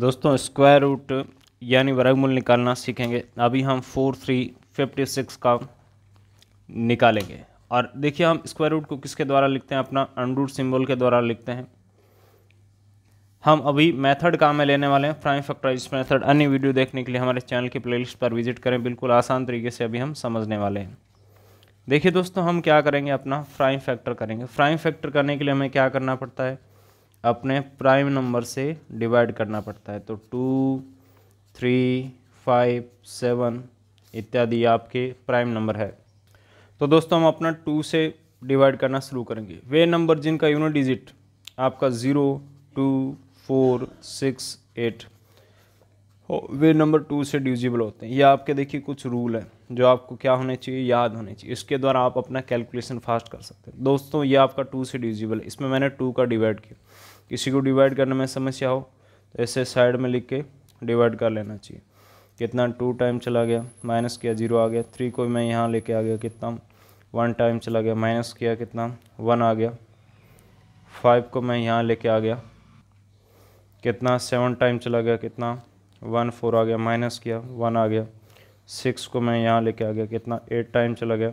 दोस्तों square root यानी वर्गमूल निकालना सीखेंगे अभी हम फोर थ्री फिफ्टी सिक्स का निकालेंगे और देखिए हम स्क्वायर रूट को किसके द्वारा लिखते हैं अपना अनरूट सिंबल के द्वारा लिखते हैं हम अभी मेथड काम में लेने वाले हैं प्राइम फैक्टराइज मेथड अन्य वीडियो देखने के लिए हमारे चैनल की प्लेलिस्ट पर विजिट करें बिल्कुल आसान तरीके से अभी हम समझने वाले हैं देखिए दोस्तों हम क्या करेंगे अपना प्राइम फैक्टर करेंगे प्राइम फैक्टर करने के लिए हमें क्या करना पड़ता है अपने प्राइम नंबर से डिवाइड करना पड़ता है तो टू थ्री फाइव सेवन इत्यादि आपके प्राइम नंबर है तो दोस्तों हम अपना टू से डिवाइड करना शुरू करेंगे वे नंबर जिनका यूनिट डिजिट आपका zero two four six eight हो वे नंबर टू से ड्यूज़िबल होते हैं ये आपके देखिए कुछ रूल हैं जो आपको क्या होने चाहिए याद होने चाहिए इसके द्वारा आप अपना कैलकुलेशन फास्ट कर सकते हैं दोस्तों ये आपका टू से ड्यूज़िबल है इसमें मैंने टू का डिवाइड किया किसी को डिवाइड करने में समस्या हो तो ऐसे साइड में लिख के डिवाइड कर लेना चाहिए कितना टू टाइम चला गया माइनस किया जीरो आ गया थ्री को मैं यहाँ लेके आ गया कितना वन टाइम चला गया माइनस किया कितना वन आ गया फाइव को मैं यहाँ लेके आ गया कितना सेवन टाइम चला गया कितना वन फोर आ गया माइनस किया वन आ गया सिक्स को मैं यहाँ लेके आ गया कितना एट टाइम चला गया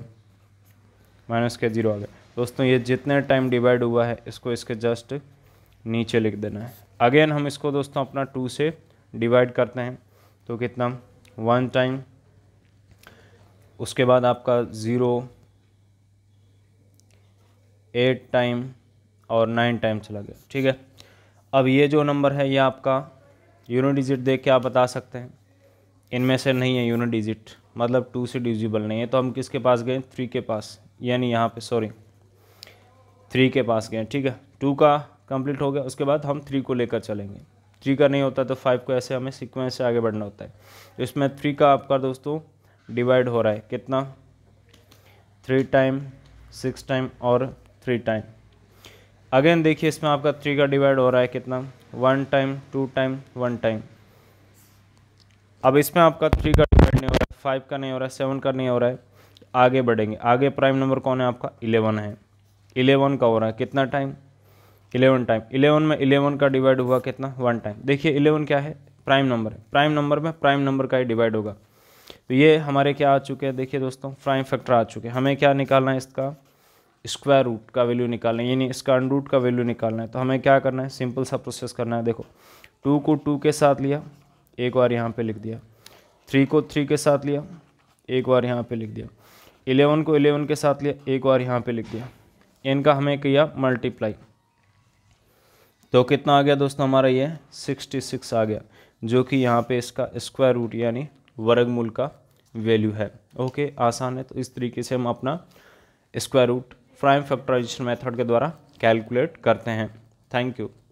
माइनस किया जीरो आ गया दोस्तों ये जितने टाइम डिवाइड हुआ है इसको इसके जस्ट नीचे लिख देना है अगेन हम इसको दोस्तों अपना टू से डिवाइड करते हैं तो कितना वन टाइम उसके बाद आपका ज़ीरो एट टाइम और नाइन टाइम चला गया ठीक है अब ये जो नंबर है ये आपका यूनिट डिजिट देख के आप बता सकते हैं इनमें से नहीं है यूनिट डिजिट मतलब टू से डिविजिबल नहीं है तो हम किसके पास गए थ्री के पास यानी यहाँ पे सॉरी थ्री के पास गए ठीक है टू का कंप्लीट हो गया उसके बाद हम थ्री को लेकर चलेंगे थ्री का नहीं होता तो फाइव को ऐसे हमें सिक्वेंस से आगे बढ़ना होता है तो इसमें थ्री का आपका दोस्तों डिवाइड हो रहा है कितना थ्री टाइम सिक्स टाइम और थ्री टाइम अगेन देखिए इसमें आपका थ्री का डिवाइड हो रहा है कितना one time two time one time अब इसमें आपका थ्री का डिवाइड नहीं हो रहा है फाइव का नहीं हो रहा है सेवन का नहीं हो रहा है आगे बढ़ेंगे आगे प्राइम नंबर कौन है आपका इलेवन है इलेवन का हो रहा है कितना टाइम इलेवन टाइम इलेवन में इलेवन का डिवाइड हुआ कितना वन टाइम देखिए इलेवन क्या है प्राइम नंबर है प्राइम नंबर में प्राइम नंबर का ही डिवाइड होगा तो ये हमारे क्या आ चुके हैं देखिए दोस्तों प्राइम फैक्टर आ चुके हैं हमें क्या निकालना है इसका स्क्वायर रूट का वैल्यू निकालना है यानी इसका अनरूट रूट का वैल्यू निकालना है तो हमें क्या करना है सिंपल सा प्रोसेस करना है देखो टू को टू के साथ लिया एक बार यहाँ पर लिख दिया थ्री को थ्री के साथ लिया एक बार यहाँ पर लिख दिया इलेवन को इलेवन के साथ लिया एक बार यहाँ पर लिख दिया इनका हमें किया मल्टीप्लाई तो कितना आ गया दोस्तों हमारा ये सिक्सटी सिक्स आ गया जो कि यहाँ पे इसका स्क्वायर रूट यानी वर्गमूल का वैल्यू है ओके आसान है तो इस तरीके से हम अपना square root prime factorisation method के द्वारा कैलकुलेट करते हैं थैंक यू